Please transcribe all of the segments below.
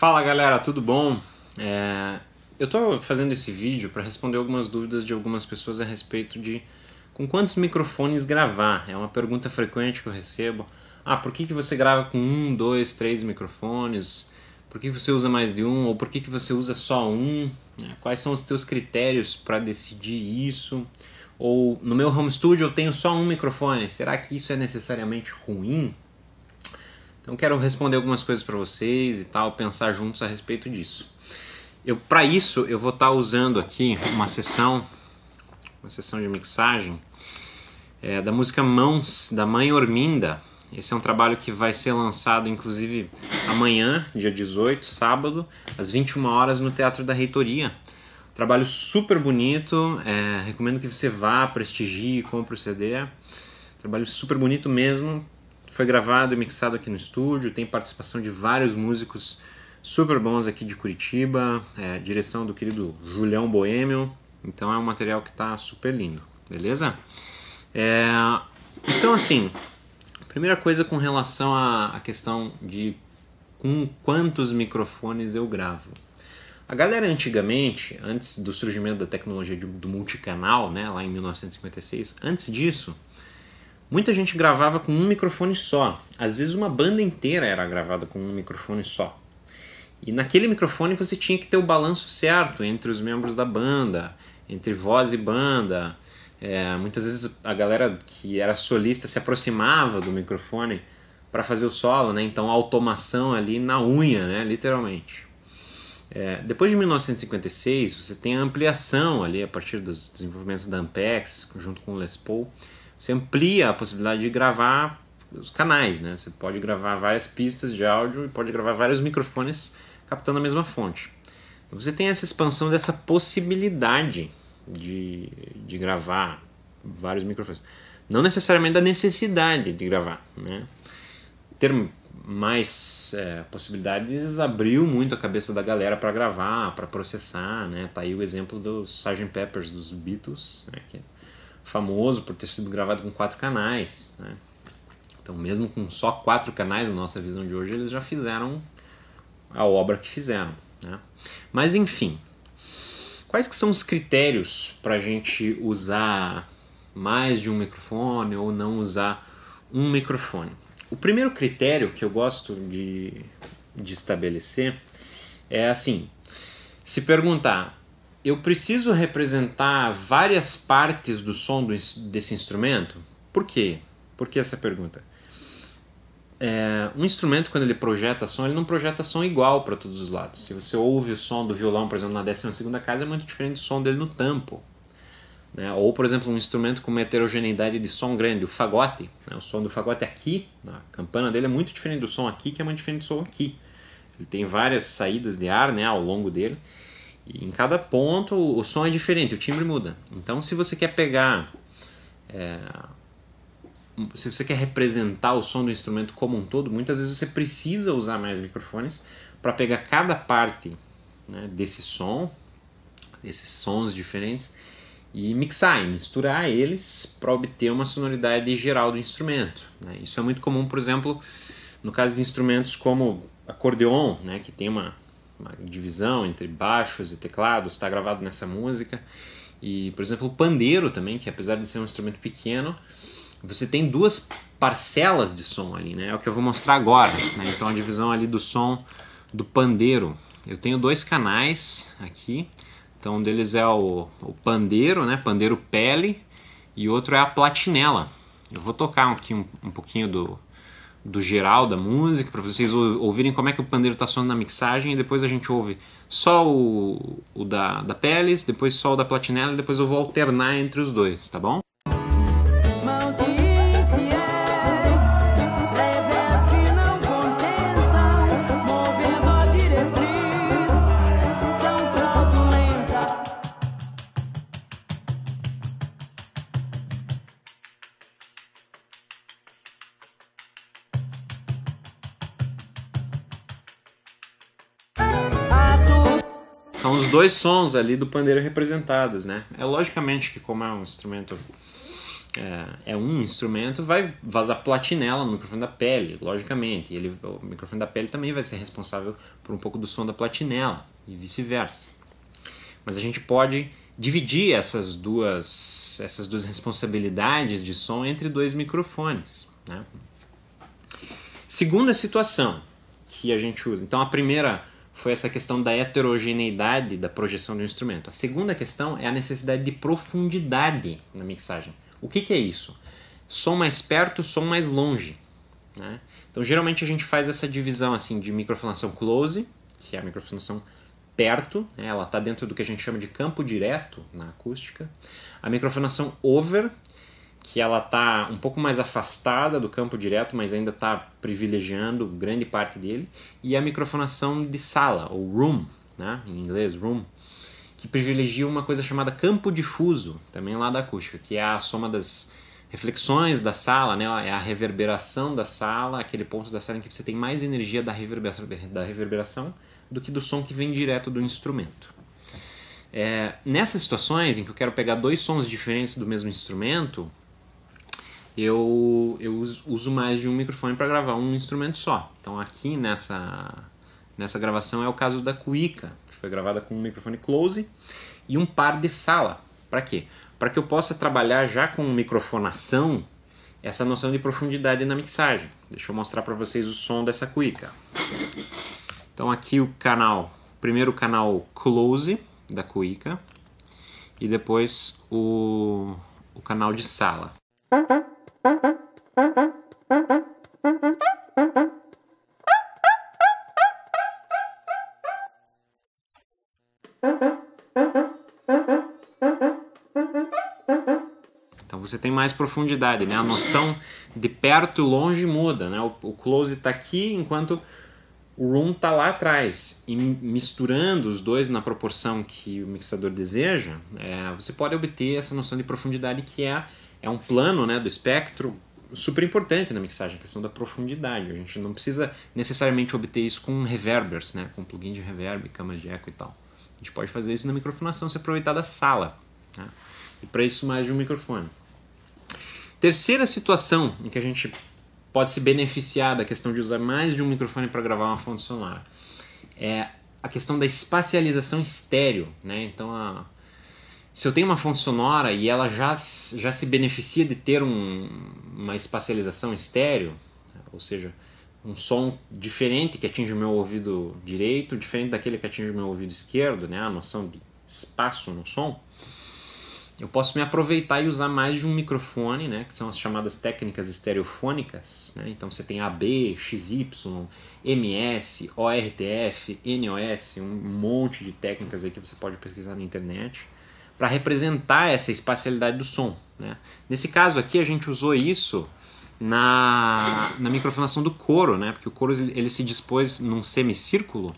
Fala galera, tudo bom? É... Eu estou fazendo esse vídeo para responder algumas dúvidas de algumas pessoas a respeito de com quantos microfones gravar. É uma pergunta frequente que eu recebo. Ah, por que, que você grava com um, dois, três microfones? Por que você usa mais de um? Ou por que, que você usa só um? É, quais são os teus critérios para decidir isso? Ou no meu home studio eu tenho só um microfone, será que isso é necessariamente ruim? Então quero responder algumas coisas para vocês e tal, pensar juntos a respeito disso. Eu para isso eu vou estar tá usando aqui uma sessão, uma sessão de mixagem é, da música Mãos da Mãe Orminda. Esse é um trabalho que vai ser lançado inclusive amanhã, dia 18, sábado, às 21 horas no Teatro da Reitoria. Trabalho super bonito, é, recomendo que você vá, prestigie, compre o CD. Trabalho super bonito mesmo, foi gravado e mixado aqui no estúdio, tem participação de vários músicos super bons aqui de Curitiba, é, direção do querido Julião Boêmio. Então é um material que está super lindo, beleza? É, então assim, primeira coisa com relação à questão de com quantos microfones eu gravo. A galera antigamente, antes do surgimento da tecnologia do multicanal, né, lá em 1956, antes disso, Muita gente gravava com um microfone só. Às vezes uma banda inteira era gravada com um microfone só. E naquele microfone você tinha que ter o balanço certo entre os membros da banda, entre voz e banda. É, muitas vezes a galera que era solista se aproximava do microfone para fazer o solo, né? Então a automação ali na unha, né? Literalmente. É, depois de 1956, você tem a ampliação ali a partir dos desenvolvimentos da Ampex, junto com o Les Paul, você amplia a possibilidade de gravar os canais, né? Você pode gravar várias pistas de áudio e pode gravar vários microfones captando a mesma fonte. Então você tem essa expansão dessa possibilidade de, de gravar vários microfones. Não necessariamente da necessidade de gravar, né? Ter mais é, possibilidades abriu muito a cabeça da galera para gravar, para processar, né? Tá aí o exemplo dos Sgt. Peppers, dos Beatles, né? Que famoso por ter sido gravado com quatro canais. Né? Então, mesmo com só quatro canais, na nossa visão de hoje, eles já fizeram a obra que fizeram. Né? Mas, enfim, quais que são os critérios para a gente usar mais de um microfone ou não usar um microfone? O primeiro critério que eu gosto de, de estabelecer é assim: se perguntar eu preciso representar várias partes do som do, desse instrumento? Por quê? Por que essa pergunta? É, um instrumento, quando ele projeta som, ele não projeta som igual para todos os lados. Se você ouve o som do violão, por exemplo, na 12 casa, é muito diferente do som dele no tampo. Né? Ou, por exemplo, um instrumento com uma heterogeneidade de som grande, o fagote. Né? O som do fagote aqui, na campana dele, é muito diferente do som aqui, que é muito diferente do som aqui. Ele tem várias saídas de ar né, ao longo dele. E em cada ponto o som é diferente, o timbre muda. Então, se você quer pegar. É, se você quer representar o som do instrumento como um todo, muitas vezes você precisa usar mais microfones para pegar cada parte né, desse som, desses sons diferentes, e mixar e misturar eles para obter uma sonoridade geral do instrumento. Né? Isso é muito comum, por exemplo, no caso de instrumentos como acordeon, né, que tem uma uma divisão entre baixos e teclados, está gravado nessa música. E, por exemplo, o pandeiro também, que apesar de ser um instrumento pequeno, você tem duas parcelas de som ali, né? É o que eu vou mostrar agora. Né? Então a divisão ali do som do pandeiro. Eu tenho dois canais aqui. Então um deles é o, o pandeiro, né? Pandeiro pele. E outro é a platinela. Eu vou tocar aqui um, um pouquinho do, do geral da música, para vocês ouvirem como é que o pandeiro está soando na mixagem, e depois a gente ouve só o, o da, da Peles, depois só o da Platinela, e depois eu vou alternar entre os dois, tá bom? dois sons ali do pandeiro representados, né? É logicamente que como é um instrumento é, é, um instrumento, vai vazar platinela no microfone da pele, logicamente. Ele, o microfone da pele também vai ser responsável por um pouco do som da platinela e vice-versa. Mas a gente pode dividir essas duas, essas duas responsabilidades de som entre dois microfones. Né? Segunda situação que a gente usa. Então a primeira foi essa questão da heterogeneidade da projeção do instrumento. A segunda questão é a necessidade de profundidade na mixagem. O que, que é isso? Som mais perto, som mais longe. Né? Então, geralmente a gente faz essa divisão assim de microfonação close, que é a microfonação perto, né? ela está dentro do que a gente chama de campo direto na acústica, a microfonação over, que ela está um pouco mais afastada do campo direto, mas ainda está privilegiando grande parte dele, e a microfonação de sala, ou room, né? em inglês, room, que privilegia uma coisa chamada campo difuso, também lá da acústica, que é a soma das reflexões da sala, né? é a reverberação da sala, aquele ponto da sala em que você tem mais energia da reverberação, da reverberação do que do som que vem direto do instrumento. É, nessas situações em que eu quero pegar dois sons diferentes do mesmo instrumento, eu, eu uso mais de um microfone para gravar um instrumento só. Então aqui nessa, nessa gravação é o caso da cuíca que foi gravada com um microfone close e um par de sala. Para quê? Para que eu possa trabalhar já com microfonação essa noção de profundidade na mixagem. Deixa eu mostrar para vocês o som dessa cuíca. Então aqui o canal, primeiro o canal close da cuíca e depois o, o canal de sala. Então você tem mais profundidade, né? A noção de perto e longe muda, né? O, close está aqui enquanto o room está lá atrás. E misturando os dois na proporção que o mixador deseja, é, você pode obter essa noção de profundidade que é é um plano né, do espectro super importante na mixagem, a questão da profundidade. A gente não precisa necessariamente obter isso com reverbers, né, com plugin de reverb, camas de eco e tal. A gente pode fazer isso na microfonação, se aproveitar da sala. Né? E para isso, mais de um microfone. Terceira situação em que a gente pode se beneficiar da questão de usar mais de um microfone para gravar uma fonte sonora é a questão da espacialização estéreo. Né? Então, a, se eu tenho uma fonte sonora e ela já, já se beneficia de ter um, uma espacialização estéreo, né, ou seja, um som diferente que atinge o meu ouvido direito, diferente daquele que atinge o meu ouvido esquerdo, né? a noção de espaço no som, eu posso me aproveitar e usar mais de um microfone, né? que são as chamadas técnicas estereofônicas. Né? Então você tem AB, XY, MS, ORTF, NOS, um monte de técnicas aí que você pode pesquisar na internet para representar essa espacialidade do som. Né? Nesse caso aqui, a gente usou isso na, na microfonação do coro, né? porque o coro ele, se dispôs num semicírculo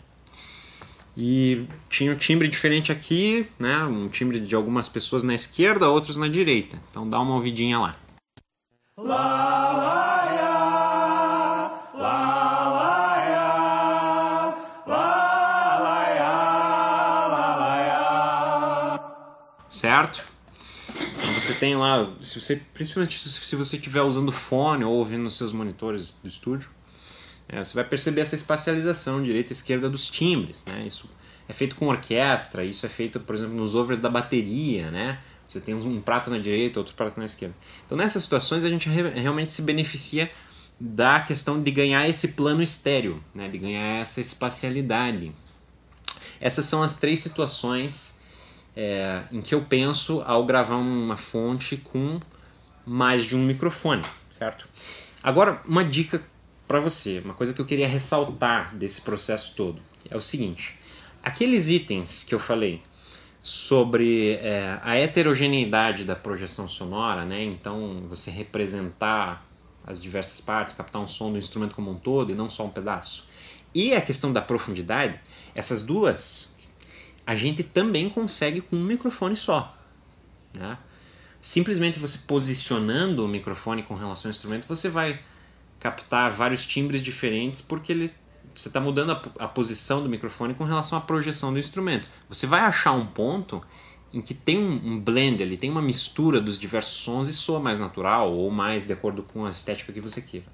e tinha um timbre diferente aqui, né? um timbre de algumas pessoas na esquerda, outros na direita. Então dá uma ouvidinha lá. lá, lá. certo? Então você tem lá, se você, principalmente se você estiver usando fone ou ouvindo nos seus monitores do estúdio, é, você vai perceber essa espacialização direita e esquerda dos timbres, né? Isso é feito com orquestra, isso é feito, por exemplo, nos overs da bateria, né? Você tem um prato na direita, outro prato na esquerda. Então, nessas situações, a gente re realmente se beneficia da questão de ganhar esse plano estéreo, né? de ganhar essa espacialidade. Essas são as três situações é, em que eu penso ao gravar uma fonte com mais de um microfone, certo? Agora, uma dica para você, uma coisa que eu queria ressaltar desse processo todo é o seguinte: aqueles itens que eu falei sobre é, a heterogeneidade da projeção sonora, né? Então, você representar as diversas partes, captar um som do instrumento como um todo e não só um pedaço. E a questão da profundidade, essas duas a gente também consegue com um microfone só. Né? Simplesmente você posicionando o microfone com relação ao instrumento, você vai captar vários timbres diferentes porque ele, você está mudando a, a posição do microfone com relação à projeção do instrumento. Você vai achar um ponto em que tem um, blend ele tem uma mistura dos diversos sons e soa mais natural ou mais de acordo com a estética que você queira.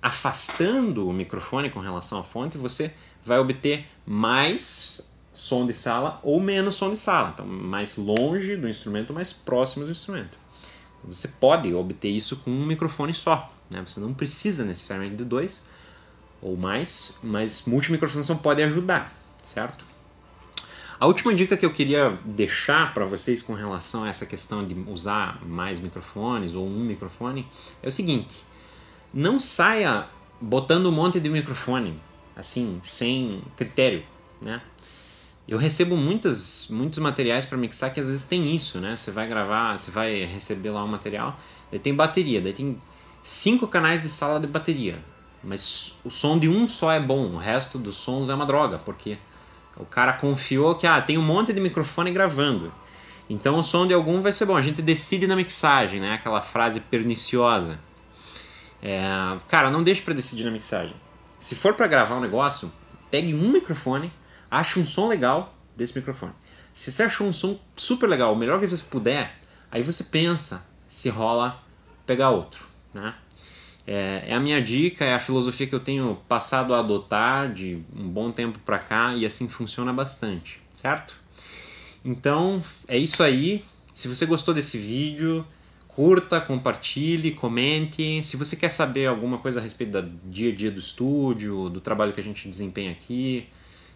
Afastando o microfone com relação à fonte, você vai obter mais som de sala ou menos som de sala. Então, mais longe do instrumento, mais próximo do instrumento. Você pode obter isso com um microfone só. Né? Você não precisa necessariamente de dois ou mais, mas multimicrofonação pode ajudar, certo? A última dica que eu queria deixar para vocês com relação a essa questão de usar mais microfones ou um microfone é o seguinte: não saia botando um monte de microfone assim, sem critério, né? eu recebo muitas, muitos materiais para mixar que às vezes tem isso, né? Você vai gravar, você vai receber lá um material, daí tem bateria, daí tem cinco canais de sala de bateria. Mas o som de um só é bom, o resto dos sons é uma droga, porque o cara confiou que ah, tem um monte de microfone gravando. Então o som de algum vai ser bom. A gente decide na mixagem, né? Aquela frase perniciosa. É, cara, não deixe para decidir na mixagem. Se for para gravar um negócio, pegue um microfone acha um som legal desse microfone. Se você achou um som super legal, o melhor que você puder, aí você pensa se rola pegar outro, né? É, é, a minha dica, é a filosofia que eu tenho passado a adotar de um bom tempo para cá e assim funciona bastante, certo? Então é isso aí. Se você gostou desse vídeo, curta, compartilhe, comente. Se você quer saber alguma coisa a respeito do dia a dia do estúdio, do trabalho que a gente desempenha aqui,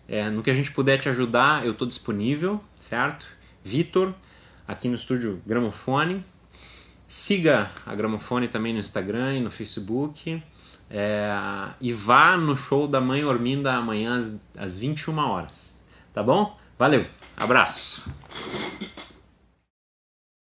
é, no que a gente puder te ajudar, eu estou disponível, certo? Vitor, aqui no estúdio Gramofone. Siga a Gramofone também no Instagram e no Facebook. É, e vá no show da Mãe Orminda amanhã às, às 21 horas. Tá bom? Valeu, abraço!